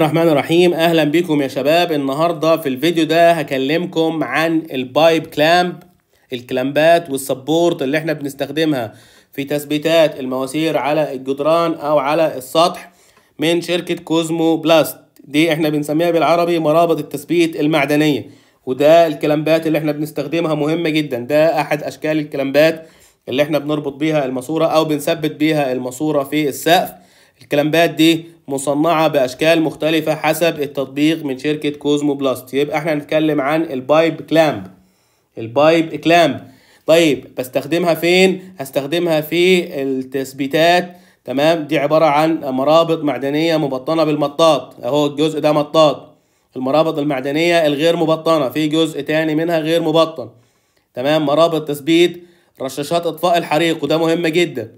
الرحمن الرحيم اهلا بكم يا شباب النهارده في الفيديو ده هكلمكم عن البايب كلامب الكلامبات والسبورت اللي احنا بنستخدمها في تثبيتات المواسير على الجدران او على السطح من شركة كوزمو بلاست دي احنا بنسميها بالعربي مرابط التثبيت المعدنية وده الكلامبات اللي احنا بنستخدمها مهمة جدا ده احد اشكال الكلامبات اللي احنا بنربط بيها الماسورة او بنثبت بيها الماسورة في السقف الكلامبات دي مصنعة بأشكال مختلفة حسب التطبيق من شركة كوزمو بلاست يبقى احنا نتكلم عن البايب كلامب البايب كلامب طيب بستخدمها فين؟ هستخدمها في التثبيتات تمام دي عبارة عن مرابط معدنية مبطنة بالمطاط اهو الجزء ده مطاط المرابط المعدنية الغير مبطنة في جزء تاني منها غير مبطن تمام مرابط تثبيت رشاشات اطفاء الحريق وده مهم جدا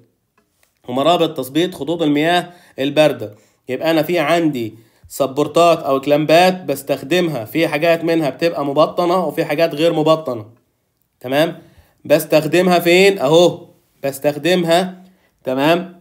ومرابط تثبيت خطوط المياه البارده يبقى انا في عندي سبورتات او كلامبات بستخدمها في حاجات منها بتبقى مبطنه وفي حاجات غير مبطنه تمام بستخدمها فين اهو بستخدمها تمام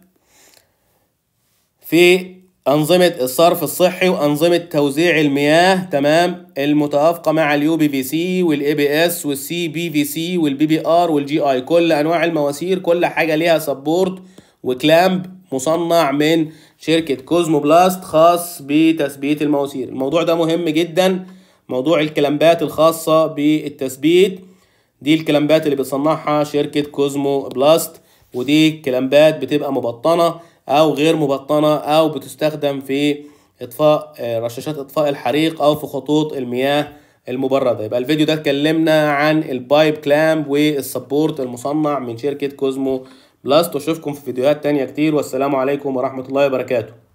في أنظمة الصرف الصحي وأنظمة توزيع المياه تمام المتوافقة مع اليو بي في سي والإي بي اس والسي بي في سي والبي بي ار والجي اي كل أنواع المواسير كل حاجة ليها سبورت وكلامب مصنع من شركة كوزمو بلاست خاص بتثبيت المواسير الموضوع ده مهم جدا موضوع الكلمبات الخاصة بالتثبيت دي الكلمبات اللي بتصنعها شركة كوزمو بلاست ودي كلمبات بتبقى مبطنة أو غير مبطنة أو بتستخدم في إطفاء آه، رشاشات إطفاء الحريق أو في خطوط المياه المبردة يبقى الفيديو ده اتكلمنا عن البايب كلامب والسبورت المصنع من شركة كوزمو بلاست واشوفكم في فيديوهات تانية كتير والسلام عليكم ورحمة الله وبركاته